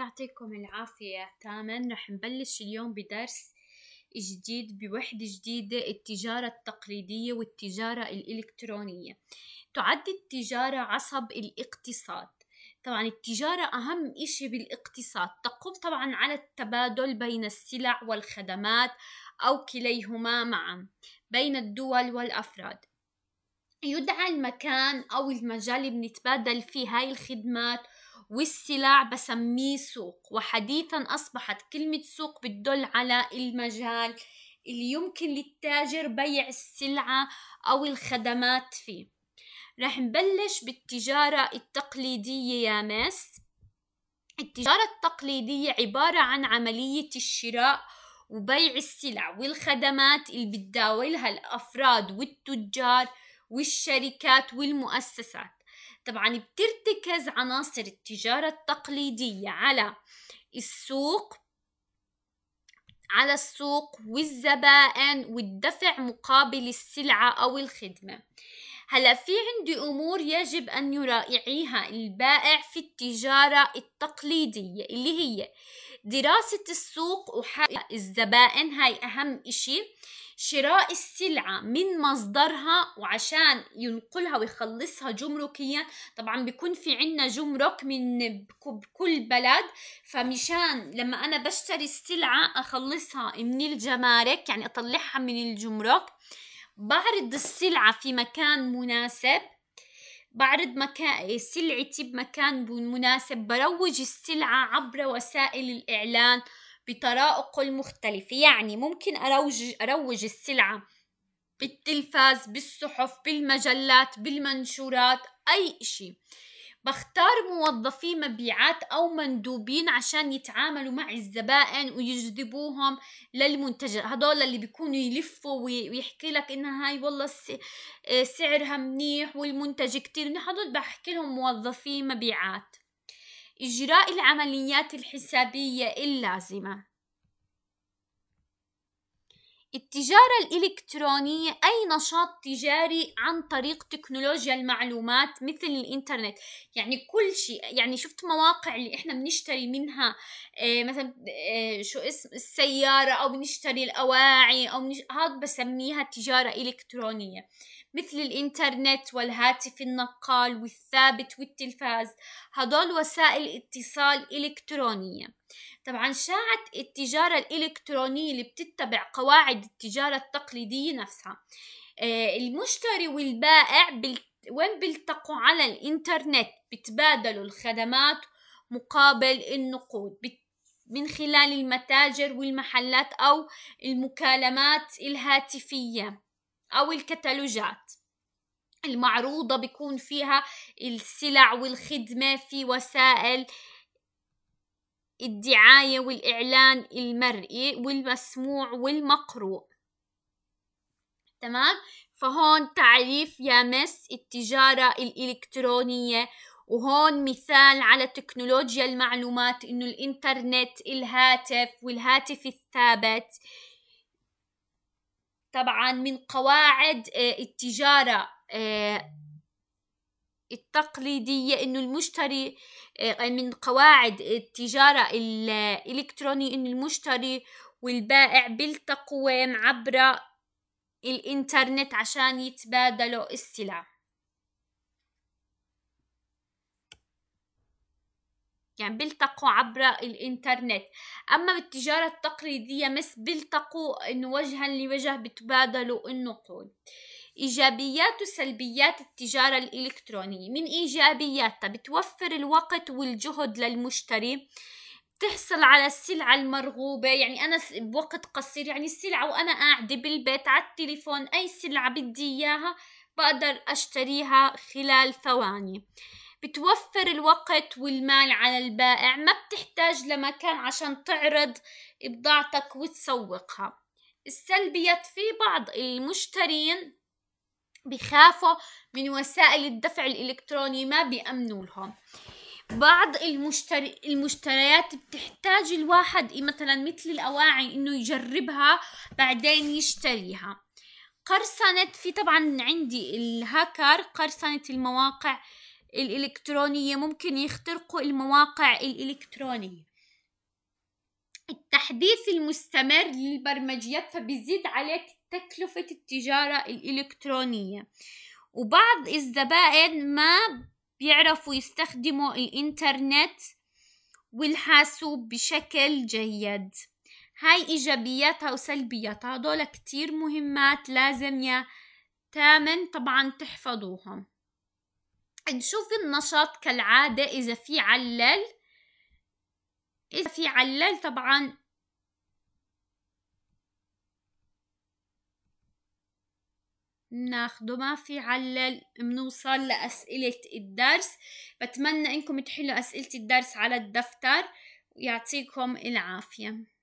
يعطيكم العافية تامن رح نبلش اليوم بدرس جديد بوحدة جديدة التجارة التقليدية والتجارة الإلكترونية تعد التجارة عصب الاقتصاد طبعا التجارة أهم إشي بالاقتصاد تقوم طبعا على التبادل بين السلع والخدمات أو كليهما معا بين الدول والأفراد يدعى المكان أو المجال اللي بنتبادل فيه هاي الخدمات والسلع بسميه سوق وحديثا أصبحت كلمة سوق بتدل على المجال اللي يمكن للتاجر بيع السلعة أو الخدمات فيه رح نبلش بالتجارة التقليدية يا ماس التجارة التقليدية عبارة عن عملية الشراء وبيع السلع والخدمات اللي بتداولها الأفراد والتجار والشركات والمؤسسات طبعا بترتكز عناصر التجارة التقليدية على السوق على السوق والزبائن والدفع مقابل السلعة أو الخدمة هلا في عندي امور يجب ان يراعيها البائع في التجاره التقليديه اللي هي دراسه السوق وحق الزبائن هاي اهم اشي شراء السلعة من مصدرها وعشان ينقلها ويخلصها جمركيا طبعا بيكون في عنا جمرك من بكل بلد فمشان لما أنا بشتري السلعة أخلصها من الجمارك يعني أطلعها من الجمرك بعرض السلعة في مكان مناسب بعرض مكان إيه، سلعتي بمكان مناسب بروج السلعة عبر وسائل الإعلان بطرائقه المختلفة يعني ممكن أروج, أروج السلعة بالتلفاز بالصحف بالمجلات بالمنشورات أي شيء بختار موظفي مبيعات أو مندوبين عشان يتعاملوا مع الزبائن ويجذبوهم للمنتج هدول اللي بيكونوا يلفوا ويحكي لك إنها هاي والله آه، سعرها منيح والمنتج كتير منيح هدول بحكي لهم موظفي مبيعات إجراء العمليات الحسابية اللازمة التجارة الإلكترونية أي نشاط تجاري عن طريق تكنولوجيا المعلومات مثل الإنترنت يعني كل شيء يعني شفت مواقع اللي إحنا بنشتري منها آه، مثلا آه، شو اسم السيارة أو بنشتري الأواعي أو بنش... هذا بسميها تجارة إلكترونية مثل الإنترنت والهاتف النقال والثابت والتلفاز هدول وسائل اتصال إلكترونية طبعا شاعت التجارة الإلكترونية اللي بتتبع قواعد التجارة التقليدية نفسها آه، المشتري والبائع وين بيلتقوا على الإنترنت بتبادلوا الخدمات مقابل النقود من خلال المتاجر والمحلات أو المكالمات الهاتفية أو الكتالوجات المعروضة بيكون فيها السلع والخدمة في وسائل الدعاية والإعلان المرئي والمسموع والمقروء تمام فهون تعريف يامس التجارة الإلكترونية وهون مثال على تكنولوجيا المعلومات إنه الإنترنت الهاتف والهاتف الثابت طبعا من قواعد آه، التجارة آه، التقليدية إنه المشتري آه، من قواعد التجارة الإلكترونية إنه المشتري والبائع بيلتقوا عبر الإنترنت عشان يتبادلوا السلع يعني بيلتقوا عبر الانترنت اما بالتجاره التقليديه مس بيلتقوا انه وجها لوجه بتبادلوا النقود إيجابيات وسلبيات التجارة الإلكترونية من إيجابياتها بتوفر الوقت والجهد للمشتري بتحصل على السلعة المرغوبة يعني أنا بوقت قصير يعني السلعة وأنا قاعدة بالبيت على التليفون أي سلعة بدي إياها بقدر أشتريها خلال ثواني بتوفر الوقت والمال على البائع ما بتحتاج لمكان عشان تعرض بضاعتك وتسوقها السلبيات في بعض المشترين بخافوا من وسائل الدفع الإلكتروني ما بيأمنوا لهم بعض المشتري المشتريات بتحتاج الواحد إيه مثلا مثل الأواعي إنه يجربها بعدين يشتريها قرصنة في طبعا عندي الهاكر قرصنة المواقع الإلكترونية ممكن يخترقوا المواقع الإلكترونية التحديث المستمر للبرمجيات فبيزيد عليك تكلفة التجارة الإلكترونية وبعض الزبائن ما بيعرفوا يستخدموا الإنترنت والحاسوب بشكل جيد هاي إيجابياتها وسلبياتها هدول كتير مهمات لازم يا تامن طبعا تحفظوهم نشوف النشاط كالعادة إذا في علل إذا في علل طبعا ناخده ما في علل بنوصل لأسئلة الدرس بتمنى انكم تحلوا أسئلة الدرس على الدفتر ويعطيكم العافية